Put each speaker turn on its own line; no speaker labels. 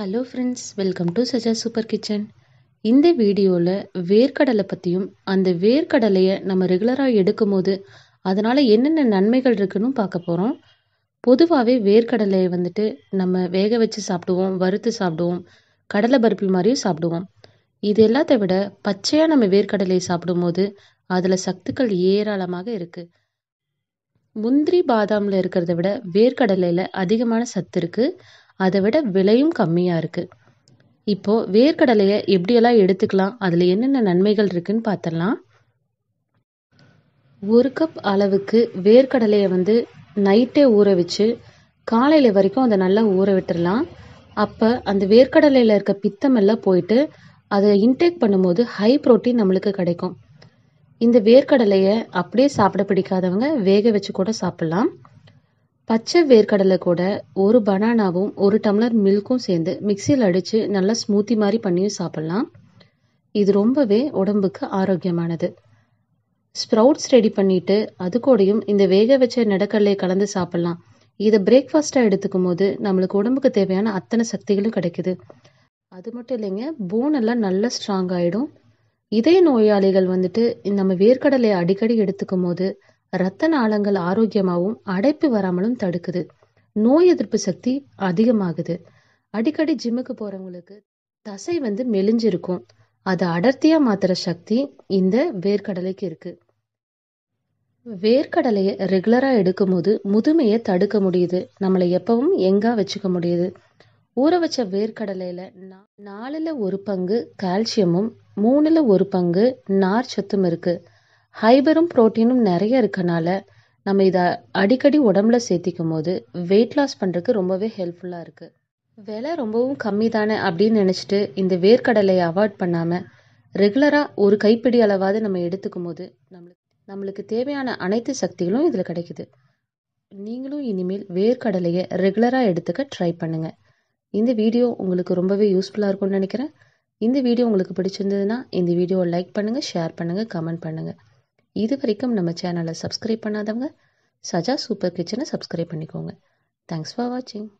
hello friends welcome to Saja super kitchen இந்த வீடியோவில் வேர்க்கடலை பற்றியும் அந்த வேர்க்கடலையை நம்ம ரெகுலராக எடுக்கும் போது அதனால் என்னென்ன நன்மைகள் இருக்குன்னு பார்க்க போகிறோம் பொதுவாகவே வேர்க்கடலையை வந்துட்டு நம்ம வேக வச்சு சாப்பிடுவோம் வறுத்து சாப்பிடுவோம் கடலை பருப்பி மாதிரியும் சாப்பிடுவோம் இது எல்லாத்த விட பச்சையாக நம்ம வேர்க்கடலையை சாப்பிடும்போது அதில் சத்துக்கள் ஏராளமாக இருக்குது முந்திரி பாதாமில் இருக்கிறத விட வேர்க்கடலையில் அதிகமான சத்து இருக்குது அதை விட விலையும் கம்மியாக இருக்குது இப்போது வேர்க்கடலையை எப்படியெல்லாம் எடுத்துக்கலாம் அதில் என்னென்ன நன்மைகள் இருக்குதுன்னு பார்த்தலாம் ஒரு கப் அளவுக்கு வேர்க்கடலையை வந்து நைட்டே ஊற வச்சு காலையில் வரைக்கும் அதை நல்லா ஊற விட்டுடலாம் அப்போ அந்த வேர்க்கடலையில் இருக்க பித்தமெல்லாம் போயிட்டு அதை இன்டேக் பண்ணும்போது ஹை ப்ரோட்டீன் நம்மளுக்கு கிடைக்கும் இந்த வேர்க்கடலையை அப்படியே சாப்பிட பிடிக்காதவங்க வேக வச்சு கூட சாப்பிட்லாம் பச்சை வேர்க்கடலை கூட ஒரு பனானாவும் ஒரு டம்ளர் மில்க்கும் சேர்ந்து மிக்சியில் அடித்து நல்லா ஸ்மூத்தி மாதிரி பண்ணியும் சாப்பிட்லாம் இது ரொம்பவே உடம்புக்கு ஆரோக்கியமானது ஸ்ப்ரவுட்ஸ் ரெடி பண்ணிவிட்டு அது கூடயும் இந்த வேக வச்ச நெடக்கடலையை கலந்து சாப்பிட்லாம் இதை பிரேக்ஃபாஸ்ட்டாக எடுத்துக்கும் போது நம்மளுக்கு உடம்புக்கு தேவையான அத்தனை சக்திகளும் கிடைக்குது அது மட்டும் இல்லைங்க போன் எல்லாம் நல்லா ஸ்ட்ராங் ஆகிடும் இதய நோயாளிகள் வந்துட்டு நம்ம வேர்க்கடலையை அடிக்கடி எடுத்துக்கும் போது இரத்த நாளங்கள் ஆரோக்கியமாகவும் அடைப்பு வராமலும் தடுக்குது நோய் எதிர்ப்பு சக்தி அதிகமாகுது அடிக்கடி ஜிம்முக்கு போறவங்களுக்கு தசை வந்து மெலிஞ்சிருக்கும் அதை அடர்த்தியா மாத்துற சக்தி இந்த வேர்க்கடலைக்கு இருக்கு வேர்க்கடலையை ரெகுலரா எடுக்கும்போது முதுமையை தடுக்க முடியுது நம்மளை எப்பவும் எங்கா வச்சுக்க முடியுது ஊற வச்ச வேர்க்கடலையில நாலுல ஒரு பங்கு கால்சியமும் மூணுல ஒரு பங்கு நார் சத்தும் இருக்கு ஹைபரும் ப்ரோட்டீனும் நிறைய இருக்கனால நம்ம இதை அடிக்கடி உடம்புல சேர்த்திக்கும் போது வெயிட் லாஸ் பண்ணுறதுக்கு ரொம்பவே ஹெல்ப்ஃபுல்லாக இருக்குது விலை ரொம்பவும் கம்மி தானே அப்படின்னு நினச்சிட்டு இந்த வேர்க்கடலையை அவாய்ட் பண்ணாமல் ரெகுலராக ஒரு கைப்பிடி அளவாவது நம்ம எடுத்துக்கும் போது நம்மளுக்கு நம்மளுக்கு தேவையான அனைத்து சக்திகளும் இதில் கிடைக்குது நீங்களும் இனிமேல் வேர்க்கடலையை ரெகுலராக எடுத்துக்க ட்ரை பண்ணுங்கள் இந்த வீடியோ உங்களுக்கு ரொம்பவே யூஸ்ஃபுல்லாக இருக்கும்னு நினைக்கிறேன் இந்த வீடியோ உங்களுக்கு பிடிச்சிருந்ததுன்னா இந்த வீடியோவை லைக் பண்ணுங்கள் ஷேர் பண்ணுங்கள் கமெண்ட் பண்ணுங்கள் இது வரைக்கும் நம்ம சேனலை சப்ஸ்கிரைப் பண்ணாதவங்க சஜா சூப்பர் கிச்சனை சப்ஸ்கிரைப் பண்ணிக்கோங்க தேங்க்ஸ் ஃபார் வாட்சிங்